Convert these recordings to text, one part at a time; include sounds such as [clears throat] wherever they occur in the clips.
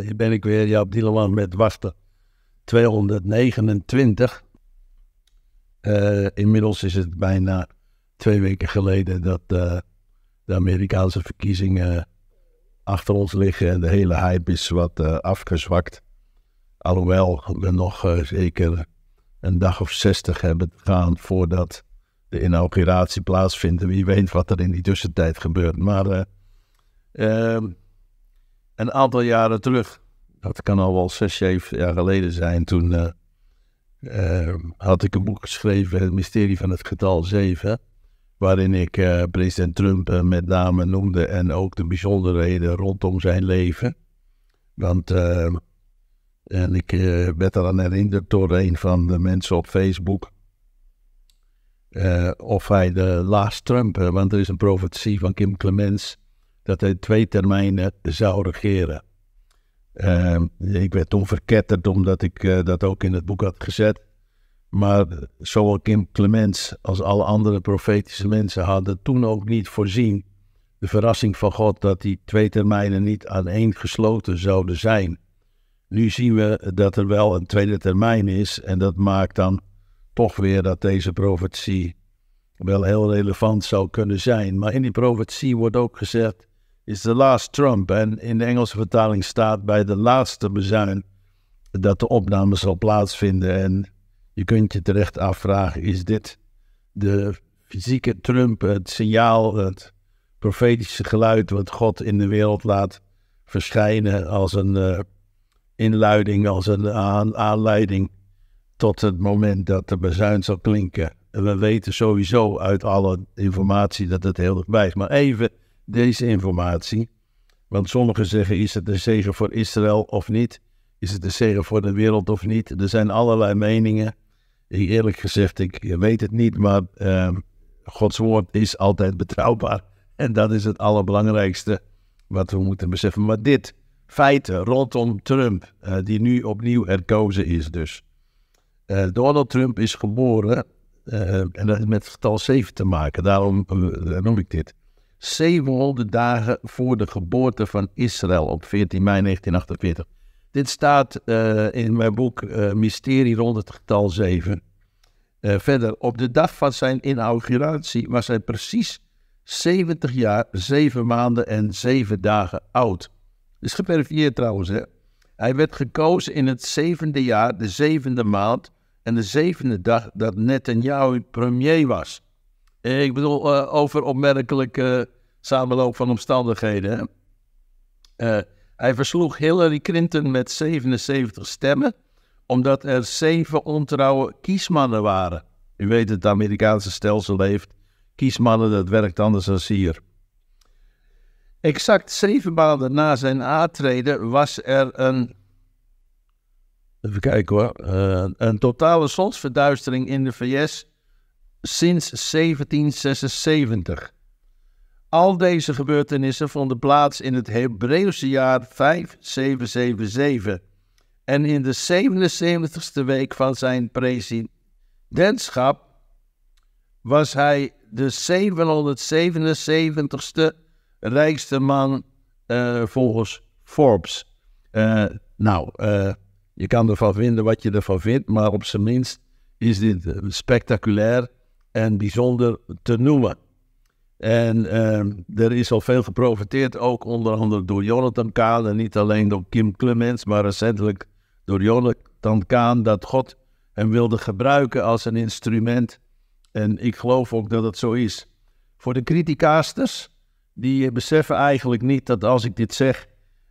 Eh, hier ben ik weer, Jaap Dieleman met Wachten 229. Eh, inmiddels is het bijna twee weken geleden dat eh, de Amerikaanse verkiezingen achter ons liggen en de hele hype is wat afgezwakt. Alhoewel we nog zeker een dag of zestig hebben gegaan voordat de inauguratie plaatsvindt. Wie weet wat er in die tussentijd gebeurt. Maar ehm, een aantal jaren terug, dat kan al wel zes, zeven jaar geleden zijn, toen eh, eh, had ik een boek geschreven, Het Mysterie van het Getal 7, waarin ik eh, president Trump met name noemde en ook de bijzonderheden rondom zijn leven. Want en ik werd eraan herinnerd door een van de mensen op Facebook. of hij de laatste Trump, want er is een profetie van Kim Clemens dat hij twee termijnen zou regeren. Ehm, ik werd toen verketterd omdat ik eh, dat ook in het boek had gezet. Maar zowel Kim Clemens als alle andere profetische mensen hadden toen ook niet voorzien de verrassing van God dat die twee termijnen niet aan één gesloten zouden zijn. Nu zien we dat er wel een tweede termijn is en dat maakt dan toch weer dat deze profetie wel heel relevant zou kunnen zijn. Maar in die profetie wordt ook gezegd is The Last Trump. En in de Engelse vertaling staat bij de laatste bezuin dat de opname zal plaatsvinden. En je kunt je terecht afvragen, is dit de fysieke Trump, het signaal, het profetische geluid wat God in de wereld laat verschijnen als een eh, inleiding, inluiding, als een aanleiding tot het moment dat de bezuin zal klinken. En we weten sowieso uit alle informatie dat het heel bij is. Maar even deze informatie. Want sommigen zeggen: is het een zegen voor Israël of niet? Is het een zegen voor de wereld of niet? Er zijn allerlei meningen. Eerlijk gezegd, ik weet het niet, maar uh, Gods woord is altijd betrouwbaar. [laughs] En dat is het allerbelangrijkste wat we moeten beseffen. Maar dit, feiten rondom Trump, eh, die nu opnieuw herkozen is dus. Eh, Donald Trump is geboren, eh, en dat heeft met het getal 7 te maken, daarom noem ik dit. 700 dagen voor de geboorte van Israël op 14 mei 1948. Dit staat eh, in mijn boek eh, Mysterie rond het getal 7. Eh, verder, op de dag van zijn inauguratie was hij precies 70 jaar, 7 maanden en 7 dagen oud. Dat is geverifieerd trouwens, hè? Hij werd gekozen in het zevende jaar, de zevende maand en de zevende dag dat Netanyahu premier was. Ik bedoel, eh, over opmerkelijke samenloop van omstandigheden. Eh, hij versloeg Hillary Clinton met 77 stemmen, omdat er zeven ontrouwe kiesmannen waren. U weet, het Amerikaanse stelsel leeft. Kiesmannen, dat werkt anders dan hier. Exact zeven maanden na zijn aantreden was er een. Even kijken hoor. Eh, een totale zonsverduistering in de VS sinds 1776. Al deze gebeurtenissen vonden plaats in het Hebreeuwse jaar 5777 en in de 77ste week van zijn presidentschap was hij de 777ste rijkste man eh, volgens Forbes. Eh, nou, eh, je kan ervan vinden wat je ervan vindt, maar op zijn minst is dit spectaculair en bijzonder te noemen. En ehm, er is al veel geprofiteerd, ook onder andere door Jonathan Kaan en niet alleen door Kim Clemens, maar recentelijk door Jonathan Kaan, dat God hem wilde gebruiken als een instrument. En ik geloof ook dat het zo is. Voor de criticasters, die beseffen eigenlijk niet dat als ik dit zeg,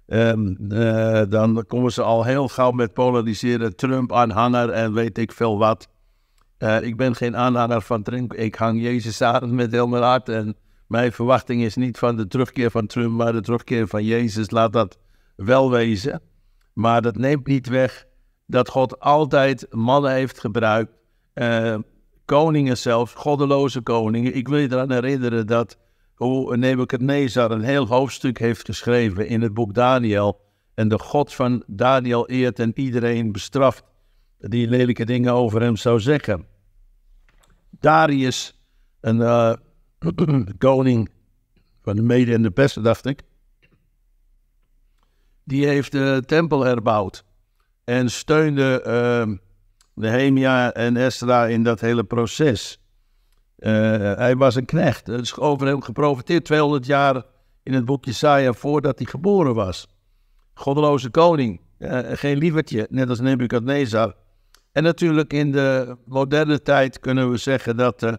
ehm, eh, dan komen ze al heel gauw met polariseren Trump aanhanger en weet ik veel wat. Eh, ik ben geen aanhanger van Trump. Ik hang Jezus aan met heel mijn hart. En mijn verwachting is niet van de terugkeer van Trump, maar de terugkeer van Jezus. Laat dat wel wezen. Maar dat neemt niet weg dat God altijd mannen heeft gebruikt. Eh, koningen zelfs, goddeloze koningen. Ik wil je eraan herinneren dat hoe Nebuchadnezzar een heel hoofdstuk heeft geschreven in het boek Daniel. En de God van Daniel eert en iedereen bestraft die lelijke dingen over hem zou zeggen. Darius, een eh, [clears throat] koning van de Mede en de Pesten, dacht ik. Die heeft de tempel herbouwd en steunde uh, Nehemia en Esra in dat hele proces. Eh, hij was een knecht. Het is over hem geprofiteerd 200 jaar in het boekje Jesaja voordat hij geboren was. Goddeloze koning. Eh, geen lievertje, net als Nebuchadnezzar. En natuurlijk in de moderne tijd kunnen we zeggen dat eh,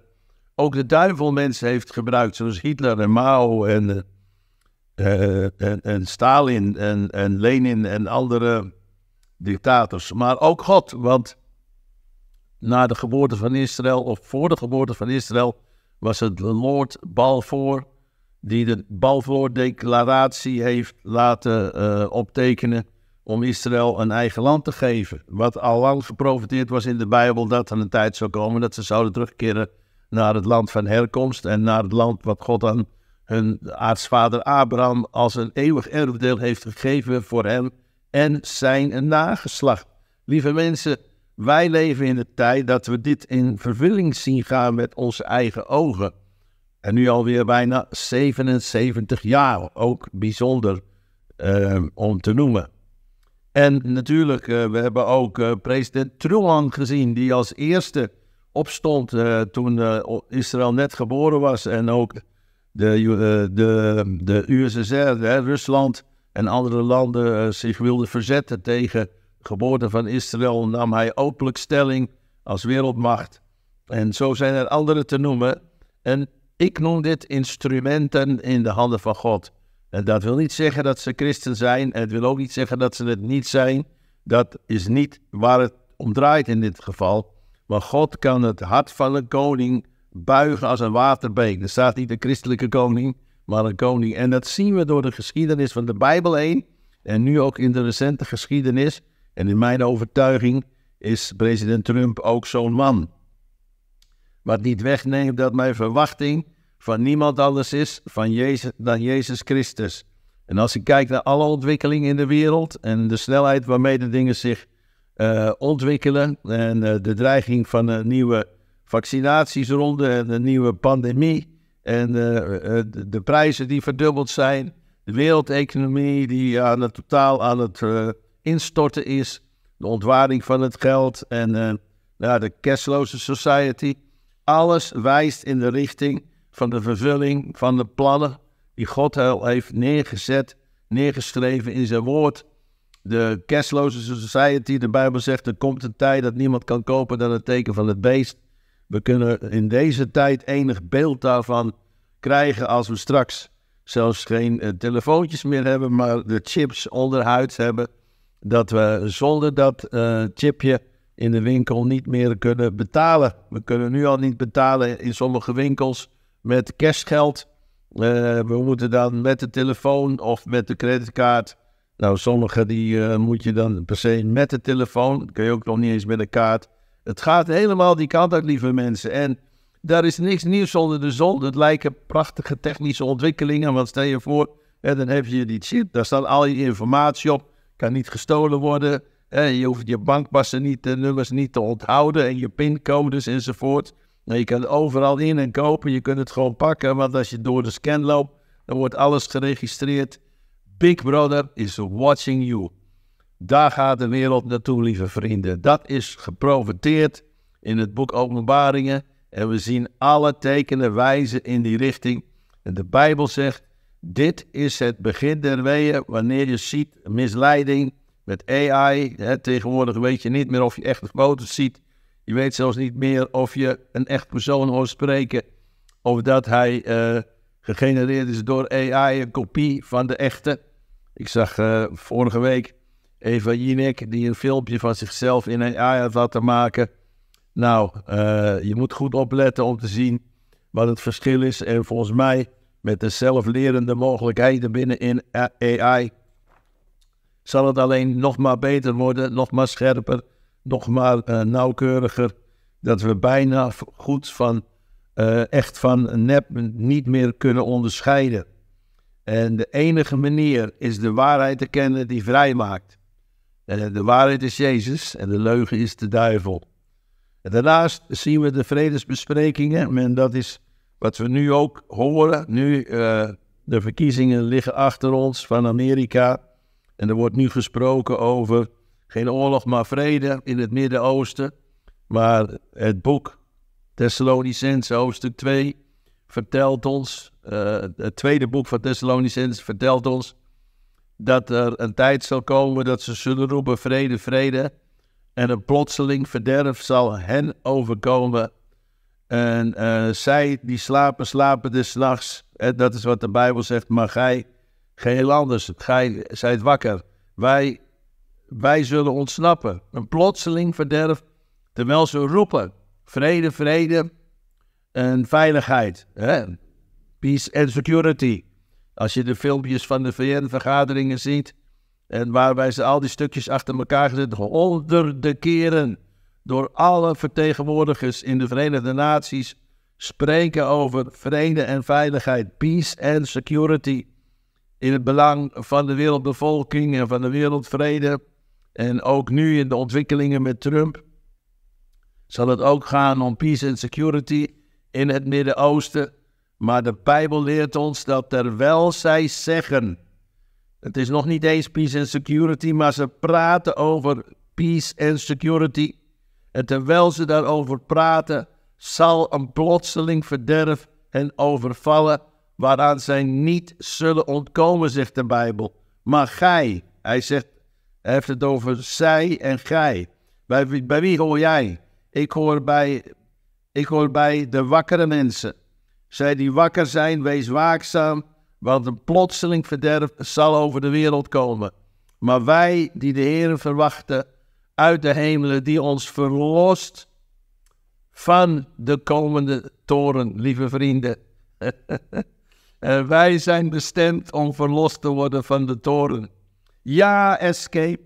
ook de duivel mensen heeft gebruikt, zoals Hitler en Mao eh, eh, en, en, Stalin en, en Lenin en andere dictators. Maar ook God, want na de geboorte van Israël of voor de geboorte van Israël was het Lord Balfour die de Balfour-declaratie heeft laten optekenen om Israël een eigen land te geven. Wat al lang geprofiteerd was in de Bijbel dat er een tijd zou komen dat ze zouden terugkeren naar het land van herkomst en naar het land wat God aan hun aartsvader Abraham als een eeuwig erfdeel heeft gegeven voor hem en zijn nageslacht. Lieve mensen, wij leven in de tijd dat we dit in vervulling zien gaan met onze eigen ogen. En nu alweer bijna 77 jaar, ook bijzonder ehm, om te noemen. En natuurlijk, eh, we hebben ook eh, president Truman gezien, die als eerste opstond eh, toen Israël net geboren was. En ook de, de, de USSR, hè, Rusland en andere landen zich wilden verzetten tegen de geboorte van Israël, nam hij openlijk stelling als wereldmacht. En zo zijn er anderen te noemen. En ik noem dit instrumenten in de handen van God. En dat wil niet zeggen dat ze christen zijn. het wil ook niet zeggen dat ze het niet zijn. Dat is niet waar het om draait in dit geval. Want God kan het hart van een koning buigen als een waterbeek. Er staat niet een christelijke koning, maar een koning. En dat zien we door de geschiedenis van de Bijbel heen. En nu ook in de recente geschiedenis. En in mijn overtuiging is president Trump ook zo'n man. Wat niet wegneemt dat mijn verwachting van niemand anders is van Jezus, dan Jezus Christus. En als ik kijk naar alle ontwikkelingen in de wereld en de snelheid waarmee de dingen zich eh, ontwikkelen en eh, de dreiging van een eh, nieuwe vaccinatiesronde en een nieuwe pandemie en de, prijzen die verdubbeld zijn, de wereldeconomie die aan het totaal aan het instorten is, de ontwaring van het geld en nou ja, de cashloze society. Alles wijst in de richting van de vervulling van de plannen die God al heeft neergezet, neergeschreven in zijn woord. De Cashloze Society, de Bijbel zegt, er komt een tijd dat niemand kan kopen dan het teken van het beest. We kunnen in deze tijd enig beeld daarvan krijgen als we straks zelfs geen eh, telefoontjes meer hebben, maar de chips onderhuids hebben. Dat we zonder dat eh, chipje in de winkel niet meer kunnen betalen. We kunnen nu al niet betalen in sommige winkels met kerstgeld. Uh, we moeten dan met de telefoon of met de creditkaart. Nou, sommige die eh, moet je dan per se met de telefoon. Dat kun je ook nog niet eens met de kaart. Het gaat helemaal die kant uit, lieve mensen. En daar is niks nieuws onder de zon. Het lijken prachtige technische ontwikkelingen. Want stel je voor, hè, dan heb je die chip. Daar staat al je informatie op. Kan niet gestolen worden. Hè, je hoeft je bankpassen niet, de nummers niet te onthouden. En je pincodes enzovoort. Nou, je kan overal in en kopen, je kunt het gewoon pakken, want als je door de scan loopt, dan wordt alles geregistreerd. Big Brother is watching you. Daar gaat de wereld naartoe, lieve vrienden. Dat is geprofiteerd in het boek Openbaringen. En we zien alle tekenen wijzen in die richting. En de Bijbel zegt: Dit is het begin der weeën wanneer je ziet misleiding met AI. tegenwoordig weet je niet meer of je echt foto's ziet je weet zelfs niet meer of je een echt persoon hoort spreken. Of dat hij eh, gegenereerd is door AI, een kopie van de echte. Ik zag eh, vorige week Eva Jinek die een filmpje van zichzelf in AI had laten maken. Nou, eh, je moet goed opletten om te zien wat het verschil is. En volgens mij, met de zelflerende mogelijkheden binnen in AI, zal het alleen nog maar beter worden, nog maar scherper nog maar eh, nauwkeuriger. Dat we bijna goed van eh, echt van nep niet meer kunnen onderscheiden. En de enige manier is de waarheid te kennen die vrij maakt. Eh, de waarheid is Jezus en de leugen is de duivel. En daarnaast zien we de vredesbesprekingen. En dat is wat we nu ook horen. Nu de verkiezingen liggen achter ons van Amerika. En er wordt nu gesproken over geen oorlog, maar vrede in het Midden-Oosten. Maar het boek Thessalonicense, hoofdstuk 2, vertelt ons, eh, het tweede boek van Thessalonicens vertelt ons, dat er een tijd zal komen dat ze zullen roepen vrede, vrede. En een plotseling verderf zal hen overkomen. En eh, zij die slapen, slapen des nachts. dat is wat de Bijbel zegt. Maar gij, geheel anders. Gij zijt wakker. Wij wij zullen ontsnappen. Een plotseling verderf, terwijl ze roepen, vrede, vrede en veiligheid. Peace and security. Als je de filmpjes van de VN-vergaderingen ziet, en waarbij ze al die stukjes achter elkaar gezet, honderden keren door alle vertegenwoordigers in de Verenigde Naties spreken over vrede en veiligheid, peace and security, in het belang van de wereldbevolking en van de wereldvrede. En ook nu in de ontwikkelingen met Trump zal het ook gaan om peace and security in het Midden-Oosten. Maar de Bijbel leert ons dat terwijl zij zeggen, het is nog niet eens peace and security, maar ze praten over peace and security. En terwijl ze daarover praten, zal een plotseling verderf hen overvallen, waaraan zij niet zullen ontkomen, zegt de Bijbel. Maar gij, hij zegt hij heeft het over zij en gij. Bij, wie, hoor jij? Ik hoor, bij, ik hoor bij de wakkere mensen. Zij die wakker zijn, wees waakzaam, want een plotseling verderf zal over de wereld komen. Maar wij die de Heer verwachten uit de hemelen, die ons verlost van de komende toren, lieve vrienden. [laughs] en wij zijn bestemd om verlost te worden van de toren. Ja, escape.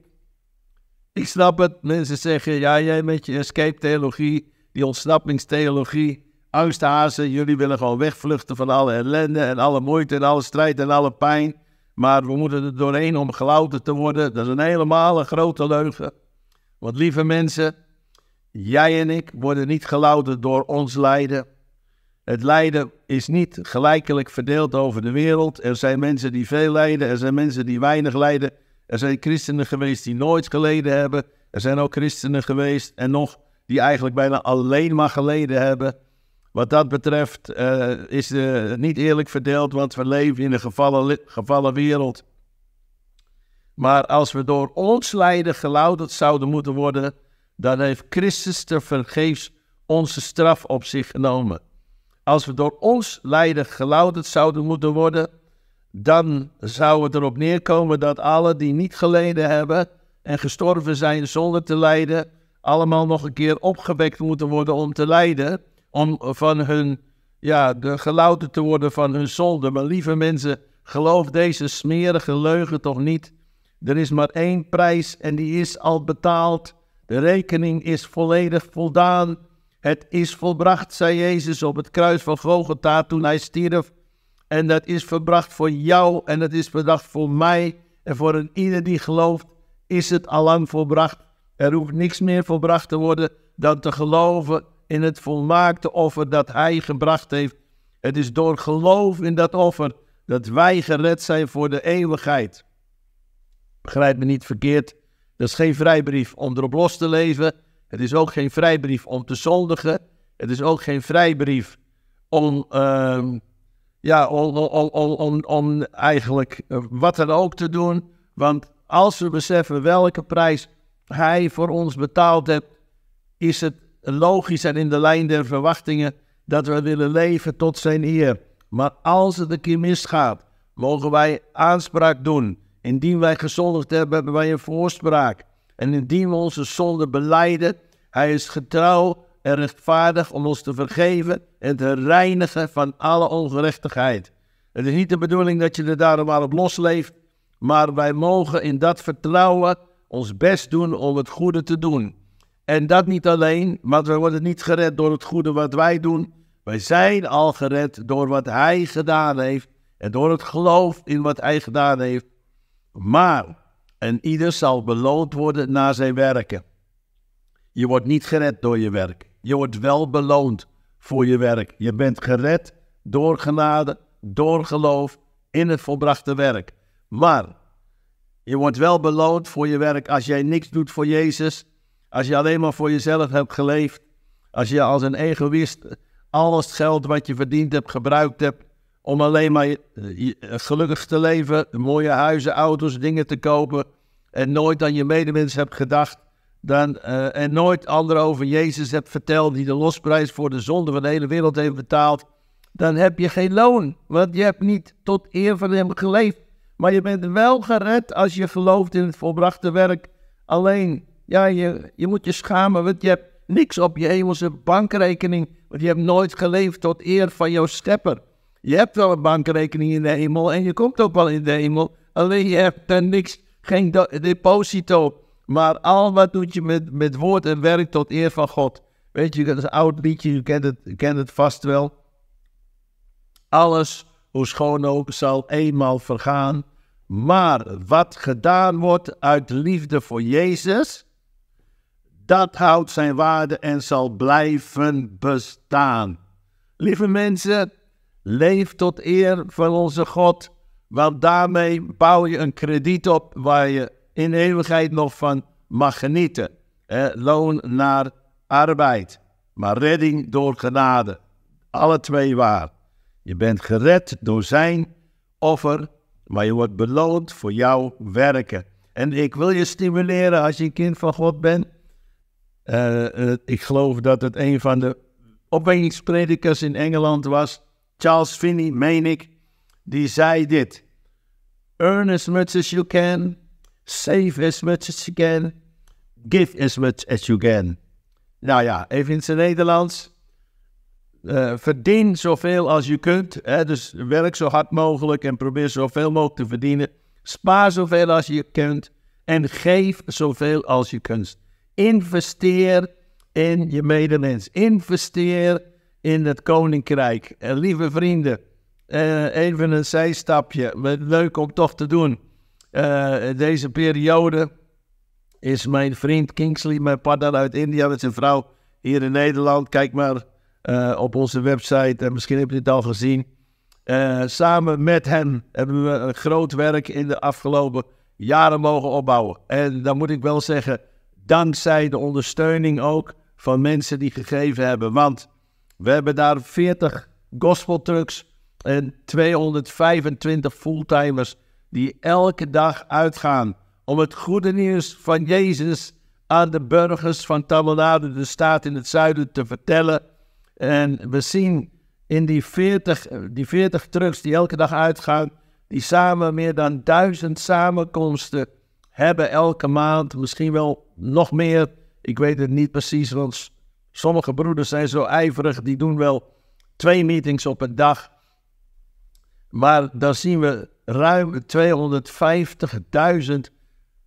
Ik snap het. Mensen zeggen, ja, jij met je escape-theologie, die ontsnappingstheologie, angsthazen, jullie willen gewoon wegvluchten van alle ellende en alle moeite en alle strijd en alle pijn. Maar we moeten er doorheen om gelouden te worden. Dat is een helemaal grote leugen. Want lieve mensen, jij en ik worden niet gelouden door ons lijden. Het lijden is niet gelijkelijk verdeeld over de wereld. Er zijn mensen die veel lijden, er zijn mensen die weinig lijden. Er zijn christenen geweest die nooit geleden hebben. Er zijn ook christenen geweest en nog die eigenlijk bijna alleen maar geleden hebben. Wat dat betreft eh, is het eh, niet eerlijk verdeeld, want we leven in een gevallen, gevallen wereld. Maar als we door ons lijden gelouterd zouden moeten worden, dan heeft Christus te vergeefs onze straf op zich genomen. Als we door ons lijden gelouterd zouden moeten worden, dan zou het erop neerkomen dat alle die niet geleden hebben en gestorven zijn zonder te lijden, allemaal nog een keer opgewekt moeten worden om te lijden, om van hun, ja, gelouterd te worden van hun zonde. Maar lieve mensen, geloof deze smerige leugen toch niet. Er is maar één prijs en die is al betaald. De rekening is volledig voldaan. Het is volbracht, zei Jezus op het kruis van Golgotha toen hij stierf en dat is verbracht voor jou en dat is verbracht voor mij. En voor een ieder die gelooft, is het allang volbracht. Er hoeft niks meer volbracht te worden dan te geloven in het volmaakte offer dat Hij gebracht heeft. Het is door geloof in dat offer dat wij gered zijn voor de eeuwigheid. Begrijp me niet verkeerd, dat is geen vrijbrief om erop los te leven. Het is ook geen vrijbrief om te zondigen. Het is ook geen vrijbrief om. Ehm, ja, om, om, om, om, eigenlijk eh, wat dan ook te doen. Want als we beseffen welke prijs hij voor ons betaald heeft, is het logisch en in de lijn der verwachtingen dat we willen leven tot zijn eer. Maar als het een keer misgaat, mogen wij aanspraak doen. Indien wij gezondigd hebben, hebben wij een voorspraak. En indien we onze zonde beleiden, hij is getrouw en rechtvaardig om ons te vergeven en te reinigen van alle ongerechtigheid. Het is niet de bedoeling dat je er daarom maar op losleeft, maar wij mogen in dat vertrouwen ons best doen om het goede te doen. En dat niet alleen, want we worden niet gered door het goede wat wij doen. Wij zijn al gered door wat Hij gedaan heeft en door het geloof in wat Hij gedaan heeft. Maar, en ieder zal beloond worden na zijn werken. Je wordt niet gered door je werk. Je wordt wel beloond voor je werk. Je bent gered door genade, door geloof in het volbrachte werk. Maar je wordt wel beloond voor je werk als jij niks doet voor Jezus. Als je alleen maar voor jezelf hebt geleefd. Als je als een egoïst alles geld wat je verdiend hebt gebruikt hebt om alleen maar eh, eh, gelukkig te leven, mooie huizen, auto's, dingen te kopen en nooit aan je medemens hebt gedacht dan, eh, en nooit anderen over Jezus hebt verteld, die de losprijs voor de zonde van de hele wereld heeft betaald, dan heb je geen loon, want je hebt niet tot eer van Hem geleefd. Maar je bent wel gered als je gelooft in het volbrachte werk. Alleen, ja, je, je moet je schamen, want je hebt niks op je hemelse bankrekening, want je hebt nooit geleefd tot eer van jouw schepper. Je hebt wel een bankrekening in de hemel en je komt ook wel in de hemel, alleen je hebt er niks, geen deposito. Maar al wat doet je met, met woord en werk tot eer van God. Weet je, dat is een oud liedje, je kent het, kent het vast wel. Alles, hoe schoon ook, zal eenmaal vergaan. Maar wat gedaan wordt uit liefde voor Jezus, dat houdt zijn waarde en zal blijven bestaan. Lieve mensen, leef tot eer van onze God, want daarmee bouw je een krediet op waar je in de eeuwigheid nog van mag genieten. Loon naar arbeid, maar redding door genade. Alle twee waar. Je bent gered door zijn offer, maar je wordt beloond voor jouw werken. En ik wil je stimuleren als je een kind van God bent. Eh, eh, ik geloof dat het een van de opwekkingspredikers in Engeland was, Charles Finney, meen ik, die zei dit. Earn as much as you can, Save as much as you can. Give as much as you can. Nou ja, even in het Nederlands. Eh, verdien zoveel als je kunt. Hè? Dus werk zo hard mogelijk en probeer zoveel mogelijk te verdienen. Spaar zoveel als je kunt. En geef zoveel als je kunt. Investeer in je medemens. Investeer in het koninkrijk. Eh, lieve vrienden, eh, even een zijstapje. Leuk om toch te doen. In eh, deze periode is mijn vriend Kingsley, mijn partner uit India met zijn vrouw hier in Nederland. Kijk maar eh, op onze website, en misschien heb je het al gezien. Eh, samen met hem hebben we een groot werk in de afgelopen jaren mogen opbouwen. En dan moet ik wel zeggen, dankzij de ondersteuning ook van mensen die gegeven hebben. Want we hebben daar 40 gospel trucks en 225 fulltimers die elke dag uitgaan om het goede nieuws van Jezus aan de burgers van Tabelade, de staat in het zuiden, te vertellen. En we zien in die 40, die 40 trucks die elke dag uitgaan, die samen meer dan duizend samenkomsten hebben elke maand, misschien wel nog meer. Ik weet het niet precies, want sommige broeders zijn zo ijverig, die doen wel twee meetings op een dag. Maar dan zien we ruim 250.000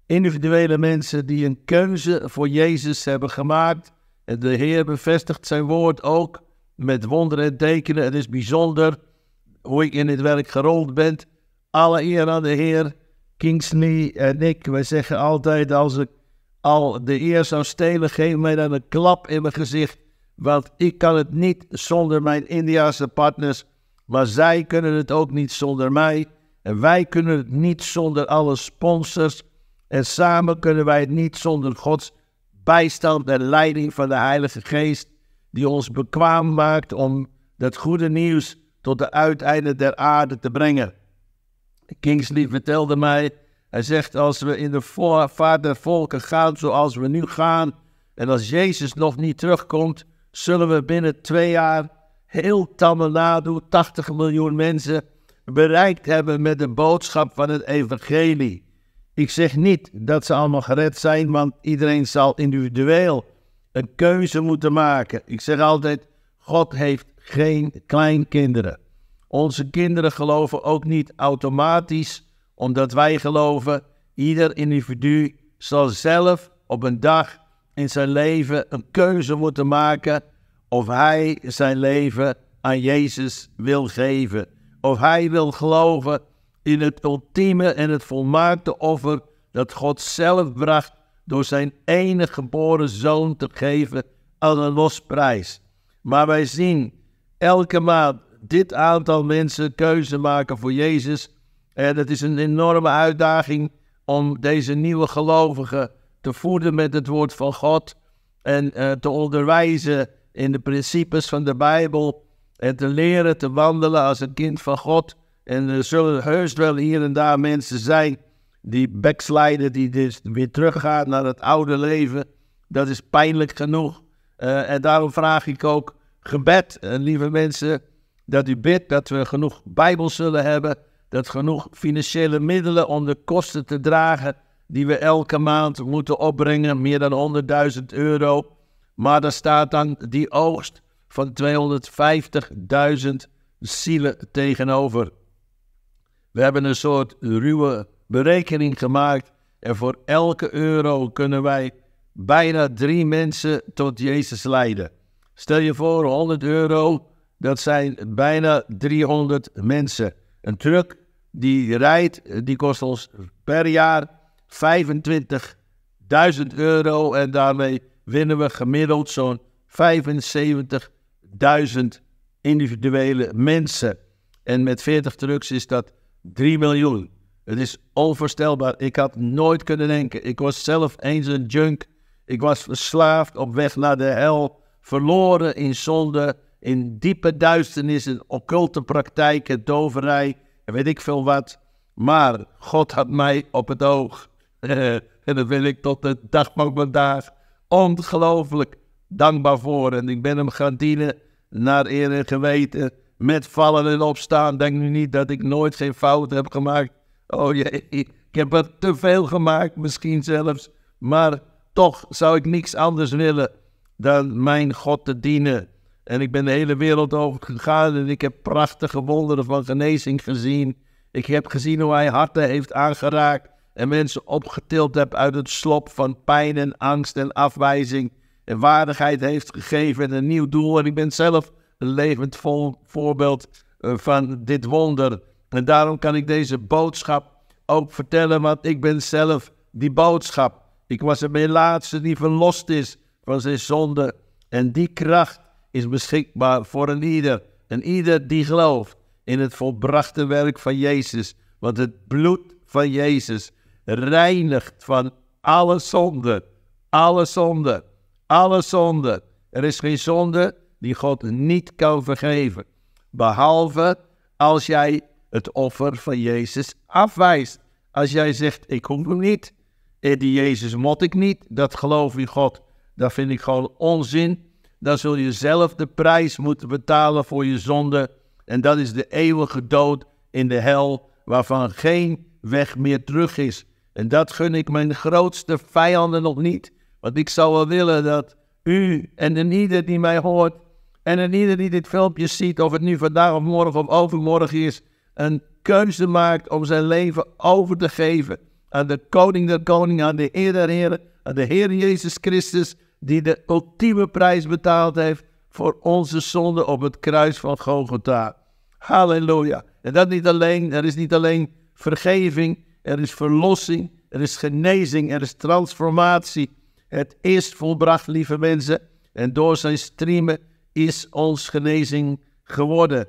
individuele mensen die een keuze voor Jezus hebben gemaakt. En de Heer bevestigt zijn woord ook met wonderen en tekenen. Het is bijzonder hoe ik in dit werk gerold ben. Alle eer aan de Heer. Kingsley en ik, wij zeggen altijd: als ik al de eer zou stelen, geef mij dan een klap in mijn gezicht. Want ik kan het niet zonder mijn Indiaanse partners, maar zij kunnen het ook niet zonder mij. En wij kunnen het niet zonder alle sponsors. En samen kunnen wij het niet zonder Gods bijstand en leiding van de Heilige Geest, die ons bekwaam maakt om dat goede nieuws tot de uiteinden der aarde te brengen. Kingsley vertelde mij, hij zegt als we in de vaart der volken gaan zoals we nu gaan, en als Jezus nog niet terugkomt, zullen we binnen twee jaar heel Tamil Nadu, 80 miljoen mensen bereikt hebben met de boodschap van het evangelie. Ik zeg niet dat ze allemaal gered zijn, want iedereen zal individueel een keuze moeten maken. Ik zeg altijd, God heeft geen kleinkinderen. Onze kinderen geloven ook niet automatisch, omdat wij geloven, ieder individu zal zelf op een dag in zijn leven een keuze moeten maken of hij zijn leven aan Jezus wil geven of hij wil geloven in het ultieme en het volmaakte offer dat God zelf bracht door zijn enige geboren zoon te geven als een losprijs. Maar wij zien elke maand dit aantal mensen keuze maken voor Jezus. En het is een enorme uitdaging om deze nieuwe gelovigen te voeden met het woord van God en eh, te onderwijzen in de principes van de Bijbel en te leren te wandelen als een kind van God. En er zullen heus wel hier en daar mensen zijn die backsliden, die dus weer teruggaat naar het oude leven. Dat is pijnlijk genoeg. Eh, en daarom vraag ik ook gebed, eh, lieve mensen, dat u bidt dat we genoeg Bijbel zullen hebben. Dat genoeg financiële middelen om de kosten te dragen die we elke maand moeten opbrengen, meer dan 100.000 euro. Maar daar staat dan die oogst van 250.000 zielen tegenover. We hebben een soort ruwe berekening gemaakt en voor elke euro kunnen wij bijna drie mensen tot Jezus leiden. Stel je voor, 100 euro, dat zijn bijna 300 mensen. Een truck die rijdt, die kost ons per jaar 25.000 euro en daarmee winnen we gemiddeld zo'n 75 duizend individuele mensen. En met 40 trucks is dat 3 miljoen. Het is onvoorstelbaar. Ik had nooit kunnen denken. Ik was zelf eens een junk. Ik was verslaafd op weg naar de hel. Verloren in zonde, in diepe duisternis, in occulte praktijken, doverij en weet ik veel wat. Maar God had mij op het oog. [laughs] en dat wil ik tot de dag van vandaag. Ongelooflijk dankbaar voor. En ik ben hem gaan dienen naar eer en geweten. Met vallen en opstaan. Denk nu niet dat ik nooit geen fout heb gemaakt. Oh jee, ik heb er te veel gemaakt, misschien zelfs. Maar toch zou ik niks anders willen dan mijn God te dienen. En ik ben de hele wereld over gegaan en ik heb prachtige wonderen van genezing gezien. Ik heb gezien hoe hij harten heeft aangeraakt en mensen opgetild hebt uit het slop van pijn en angst en afwijzing en waardigheid heeft gegeven en een nieuw doel. En ik ben zelf een levend voorbeeld eh, van dit wonder. En daarom kan ik deze boodschap ook vertellen, want ik ben zelf die boodschap. Ik was een laatste die verlost is van zijn zonde. En die kracht is beschikbaar voor een ieder. En ieder die gelooft in het volbrachte werk van Jezus. Want het bloed van Jezus reinigt van alle zonde. Alle zonde. Alle zonde. Er is geen zonde die God niet kan vergeven. Behalve als jij het offer van Jezus afwijst. Als jij zegt, ik hoef hem niet. Eh, die Jezus mot ik niet. Dat geloof in God. Dat vind ik gewoon onzin. Dan zul je zelf de prijs moeten betalen voor je zonde. En dat is de eeuwige dood in de hel, waarvan geen weg meer terug is. En dat gun ik mijn grootste vijanden nog niet. Want ik zou wel willen dat u en een ieder die mij hoort en een ieder die dit filmpje ziet, of het nu vandaag of morgen of overmorgen is, een keuze maakt om zijn leven over te geven aan de Koning der Koningen, aan de Heer der Heren, aan de Heer Jezus Christus, die de ultieme prijs betaald heeft voor onze zonde op het kruis van Golgotha. Halleluja. En dat niet alleen, er is niet alleen vergeving, er is verlossing, er is genezing, er is transformatie het is volbracht, lieve mensen. En door zijn streamen is ons genezing geworden.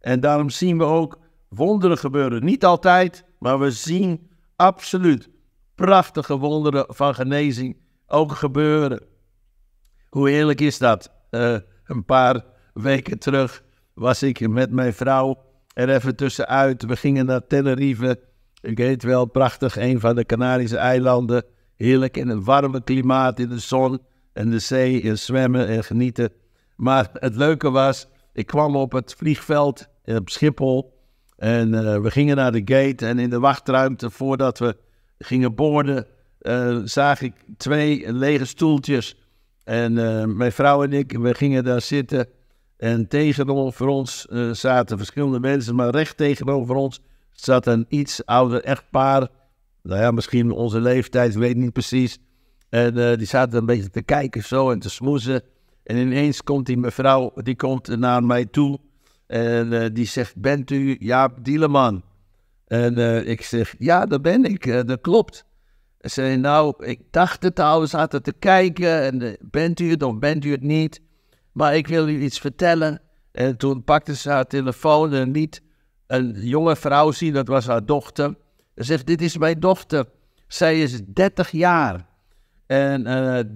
En daarom zien we ook wonderen gebeuren. Niet altijd, maar we zien absoluut prachtige wonderen van genezing ook gebeuren. Hoe heerlijk is dat? Eh, een paar weken terug was ik met mijn vrouw er even tussenuit. We gingen naar Tenerife. Ik heet wel, prachtig, een van de Canarische eilanden heerlijk in een warme klimaat, in de zon en de zee, en zwemmen en genieten. Maar het leuke was, ik kwam op het vliegveld eh, op Schiphol en eh, we gingen naar de gate en in de wachtruimte voordat we gingen boorden, eh, zag ik twee lege stoeltjes. En mijn vrouw en ik, we gingen daar zitten. En tegenover ons zaten verschillende mensen, maar recht tegenover ons zat een iets ouder echtpaar nou ja, misschien onze leeftijd, weet niet precies. En eh, die zaten een beetje te kijken zo en te smoezen. En ineens komt die mevrouw, die komt naar mij toe. En eh, die zegt, bent u Jaap Dieleman? En eh, ik zeg, ja, dat ben ik, dat klopt. Ze zei, nou, ik dacht het al, we zaten te kijken. En bent u het of bent u het niet? Maar ik wil u iets vertellen. En toen pakte ze haar telefoon en liet een jonge vrouw zien, dat was haar dochter... Hij zegt, dit is mijn dochter. Zij is 30 jaar. En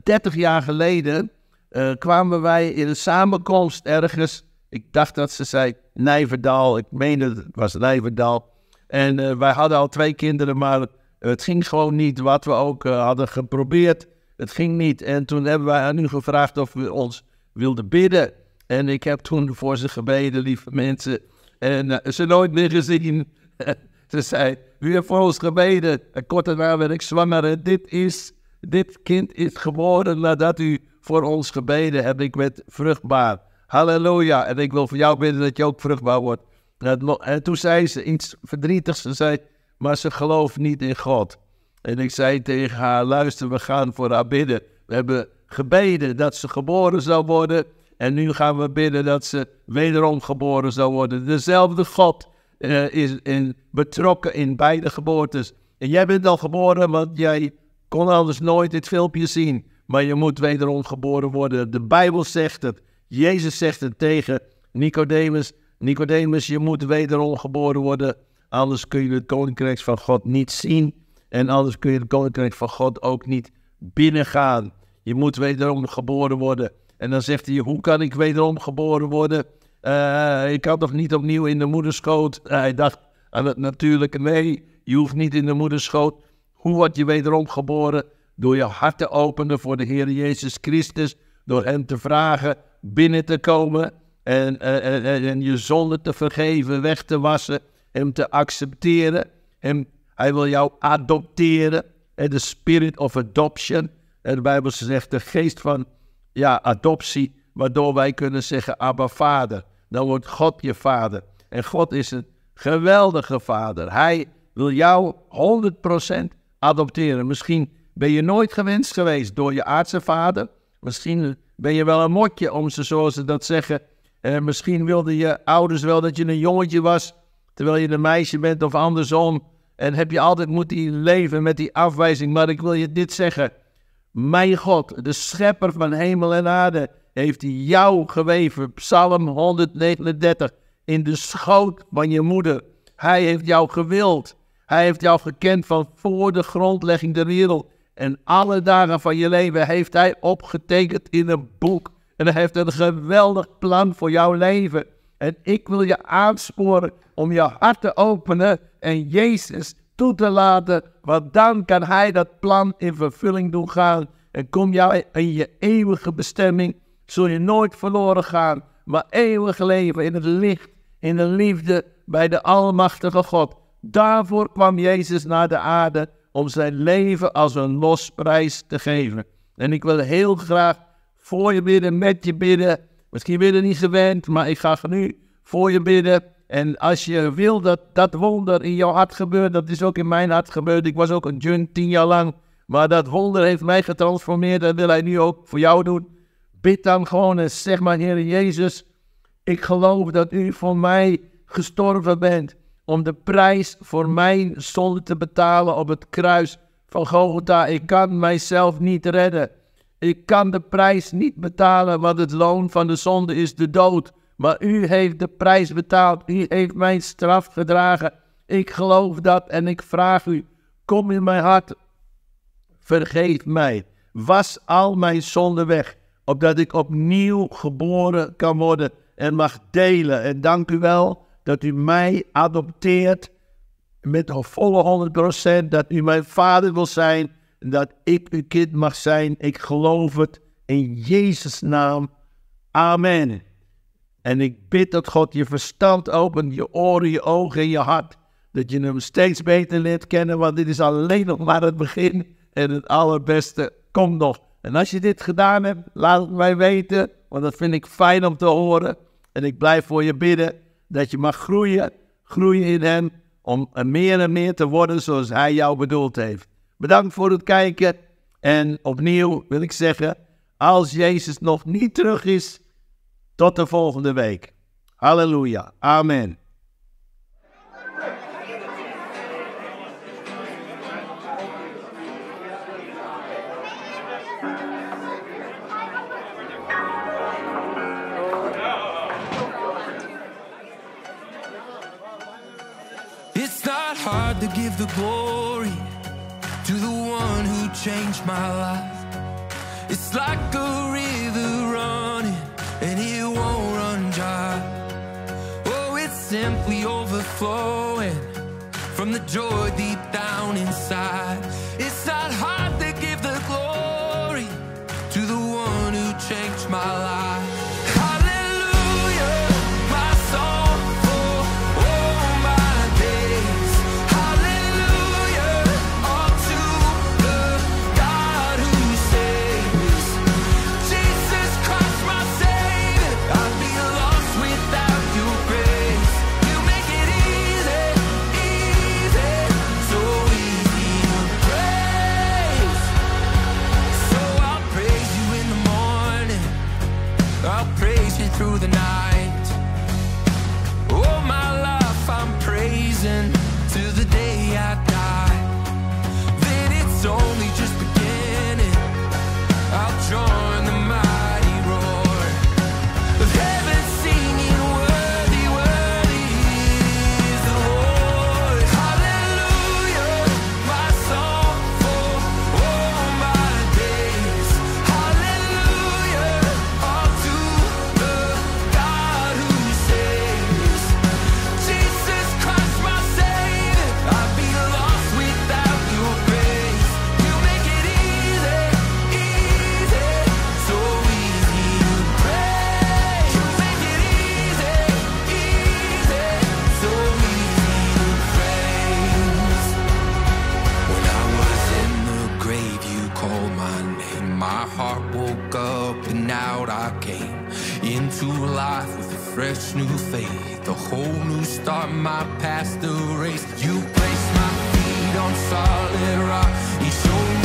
30 eh, jaar geleden eh, kwamen wij in een samenkomst ergens. Ik dacht dat ze zei Nijverdal. Ik meende het was Nijverdal. En eh, wij hadden al twee kinderen, maar het ging gewoon niet wat we ook hadden geprobeerd. Het ging niet. En toen hebben wij aan u gevraagd of we ons wilden bidden. En ik heb toen voor ze gebeden, lieve mensen. En ze nooit meer gezien. [laughs] ze zei, u heeft voor ons gebeden. En kort daarna werd ik zwanger. En dit, is, dit kind is geboren nadat u voor ons gebeden hebt. Ik werd vruchtbaar. Halleluja. En ik wil voor jou bidden dat je ook vruchtbaar wordt. En toen zei ze iets verdrietigs. Ze zei, maar ze gelooft niet in God. En ik zei tegen haar, luister, we gaan voor haar bidden. We hebben gebeden dat ze geboren zou worden. En nu gaan we bidden dat ze wederom geboren zou worden. Dezelfde God eh, is in, betrokken in beide geboortes. En jij bent al geboren, want jij kon anders nooit dit filmpje zien. Maar je moet wederom geboren worden. De Bijbel zegt het. Jezus zegt het tegen Nicodemus. Nicodemus, je moet wederom geboren worden. Anders kun je het koninkrijk van God niet zien. En anders kun je het koninkrijk van God ook niet binnengaan. Je moet wederom geboren worden. En dan zegt hij: Hoe kan ik wederom geboren worden? Uh, ik kan toch niet opnieuw in de moederschoot. Hij dacht aan het natuurlijke Nee, Je hoeft niet in de moederschoot. Hoe word je wederom geboren? Door je hart te openen voor de Heer Jezus Christus. Door hem te vragen binnen te komen. En, eh, eh, en, je zonde te vergeven, weg te wassen. Hem te accepteren. Hem, hij wil jou adopteren. En de spirit of adoption. En de Bijbel zegt de geest van ja, adoptie. Waardoor wij kunnen zeggen Abba Vader dan wordt God je vader. En God is een geweldige vader. Hij wil jou 100% adopteren. Misschien ben je nooit gewenst geweest door je aardse vader. Misschien ben je wel een motje, om ze zoals ze dat zeggen. Eh, misschien wilden je ouders wel dat je een jongetje was, terwijl je een meisje bent of andersom. En heb je altijd moeten leven met die afwijzing. Maar ik wil je dit zeggen. Mijn God, de schepper van hemel en aarde, heeft hij jou geweven. Psalm 139. In de schoot van je moeder. Hij heeft jou gewild. Hij heeft jou gekend van voor de grondlegging der wereld. En alle dagen van je leven heeft hij opgetekend in een boek. En hij heeft een geweldig plan voor jouw leven. En ik wil je aansporen om je hart te openen en Jezus toe te laten. Want dan kan hij dat plan in vervulling doen gaan. En kom jij in je eeuwige bestemming zul je nooit verloren gaan, maar eeuwig leven in het licht, in de liefde bij de Almachtige God. Daarvoor kwam Jezus naar de aarde om zijn leven als een losprijs te geven. En ik wil heel graag voor je bidden, met je bidden. Misschien ben je er niet gewend, maar ik ga nu voor je bidden. En als je wil dat dat wonder in jouw hart gebeurt, dat is ook in mijn hart gebeurd. Ik was ook een junk tien jaar lang. Maar dat wonder heeft mij getransformeerd en wil hij nu ook voor jou doen. Bid dan gewoon en zeg maar, Heer Jezus, ik geloof dat u voor mij gestorven bent om de prijs voor mijn zonde te betalen op het kruis van Golgotha. Ik kan mijzelf niet redden. Ik kan de prijs niet betalen, want het loon van de zonde is de dood. Maar u heeft de prijs betaald. U heeft mijn straf gedragen. Ik geloof dat en ik vraag u: kom in mijn hart. Vergeef mij. Was al mijn zonden weg opdat ik opnieuw geboren kan worden en mag delen. En dank u wel dat u mij adopteert met een volle 100%, dat u mijn vader wil zijn, En dat ik uw kind mag zijn. Ik geloof het in Jezus' naam. Amen. En ik bid dat God je verstand opent, je oren, je ogen en je hart. Dat je hem steeds beter leert kennen, want dit is alleen nog maar het begin. En het allerbeste komt nog. En als je dit gedaan hebt, laat het mij weten, want dat vind ik fijn om te horen. En ik blijf voor je bidden dat je mag groeien, groeien in Hem, om meer en meer te worden zoals Hij jou bedoeld heeft. Bedankt voor het kijken. En opnieuw wil ik zeggen, als Jezus nog niet terug is, tot de volgende week. Halleluja. Amen. to give the glory to the one who changed my life. It's like a river running and it won't run dry. Oh, it's simply overflowing from the joy deep down inside. and my heart woke up and out I came into life with a fresh new faith, a whole new start, my past erased. You placed my feet on solid rock, He showed me.